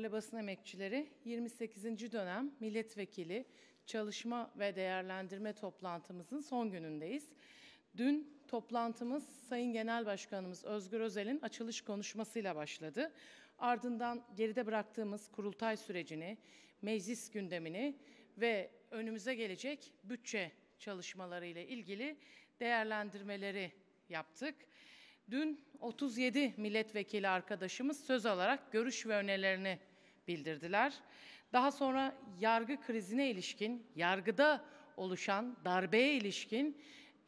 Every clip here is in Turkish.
Değerli basın emekçileri, 28. dönem milletvekili çalışma ve değerlendirme toplantımızın son günündeyiz. Dün toplantımız Sayın Genel Başkanımız Özgür Özel'in açılış konuşmasıyla başladı. Ardından geride bıraktığımız kurultay sürecini, meclis gündemini ve önümüze gelecek bütçe çalışmaları ile ilgili değerlendirmeleri yaptık. Dün 37 milletvekili arkadaşımız söz alarak görüş ve önerilerini bildirdiler. Daha sonra yargı krizine ilişkin, yargıda oluşan darbeye ilişkin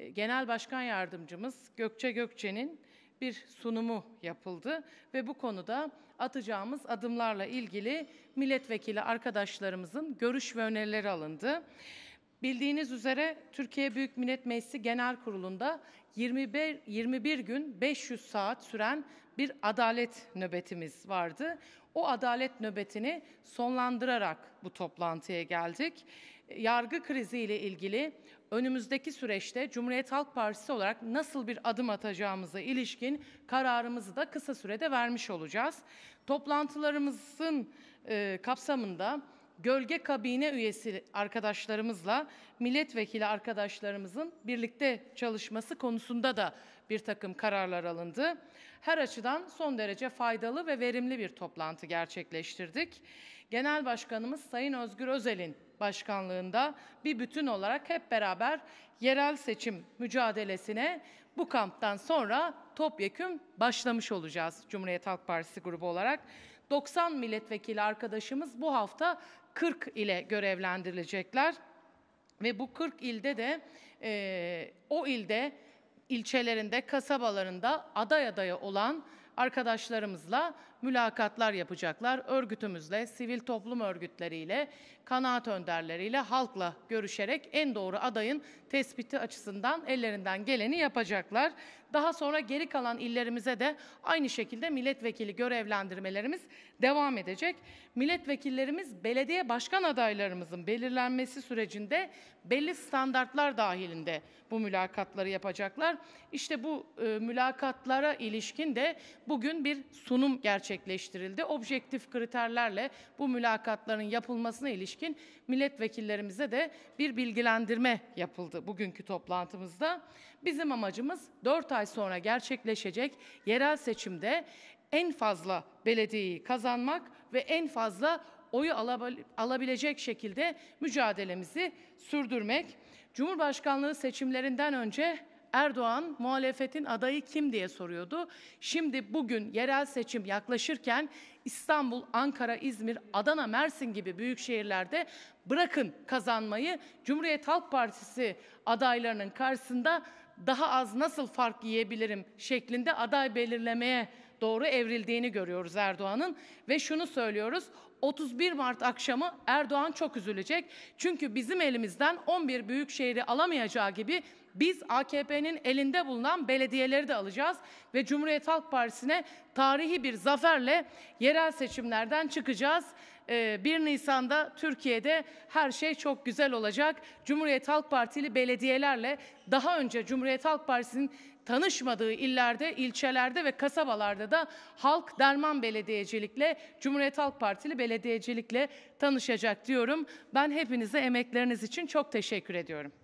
e, Genel Başkan Yardımcımız Gökçe Gökçe'nin bir sunumu yapıldı ve bu konuda atacağımız adımlarla ilgili milletvekili arkadaşlarımızın görüş ve önerileri alındı. Bildiğiniz üzere Türkiye Büyük Millet Meclisi Genel Kurulu'nda 21, 21 gün 500 saat süren bir adalet nöbetimiz vardı. O adalet nöbetini sonlandırarak bu toplantıya geldik. Yargı kriziyle ilgili önümüzdeki süreçte Cumhuriyet Halk Partisi olarak nasıl bir adım atacağımıza ilişkin kararımızı da kısa sürede vermiş olacağız. Toplantılarımızın e, kapsamında gölge kabine üyesi arkadaşlarımızla milletvekili arkadaşlarımızın birlikte çalışması konusunda da bir takım kararlar alındı. Her açıdan son derece faydalı ve verimli bir toplantı gerçekleştirdik. Genel Başkanımız Sayın Özgür Özel'in başkanlığında bir bütün olarak hep beraber yerel seçim mücadelesine bu kamptan sonra topyekün başlamış olacağız Cumhuriyet Halk Partisi grubu olarak. 90 milletvekili arkadaşımız bu hafta 40 ile görevlendirilecekler. Ve bu 40 ilde de e, o ilde ilçelerinde, kasabalarında aday adaya olan arkadaşlarımızla mülakatlar yapacaklar. Örgütümüzle, sivil toplum örgütleriyle, kanaat önderleriyle, halkla görüşerek en doğru adayın tespiti açısından ellerinden geleni yapacaklar. Daha sonra geri kalan illerimize de aynı şekilde milletvekili görevlendirmelerimiz devam edecek. Milletvekillerimiz belediye başkan adaylarımızın belirlenmesi sürecinde belli standartlar dahilinde bu mülakatları yapacaklar. İşte bu e, mülakatlara ilişkin de bugün bir sunum gerçekleştirildi. Objektif kriterlerle bu mülakatların yapılmasına ilişkin milletvekillerimize de bir bilgilendirme yapıldı bugünkü toplantımızda. Bizim amacımız 4 ay sonra gerçekleşecek yerel seçimde en fazla belediyeyi kazanmak ve en fazla oyu alabilecek şekilde mücadelemizi sürdürmek. Cumhurbaşkanlığı seçimlerinden önce Erdoğan muhalefetin adayı kim diye soruyordu. Şimdi bugün yerel seçim yaklaşırken İstanbul, Ankara, İzmir, Adana, Mersin gibi büyük şehirlerde bırakın kazanmayı Cumhuriyet Halk Partisi adaylarının karşısında daha az nasıl fark yiyebilirim şeklinde aday belirlemeye doğru evrildiğini görüyoruz Erdoğan'ın ve şunu söylüyoruz. 31 Mart akşamı Erdoğan çok üzülecek. Çünkü bizim elimizden 11 büyük şehri alamayacağı gibi biz AKP'nin elinde bulunan belediyeleri de alacağız ve Cumhuriyet Halk Partisi'ne tarihi bir zaferle yerel seçimlerden çıkacağız. 1 ee, Nisan'da Türkiye'de her şey çok güzel olacak. Cumhuriyet Halk Partili belediyelerle daha önce Cumhuriyet Halk Partisi'nin tanışmadığı illerde, ilçelerde ve kasabalarda da halk derman belediyecilikle, Cumhuriyet Halk Partili belediyecilikle tanışacak diyorum. Ben hepinize emekleriniz için çok teşekkür ediyorum.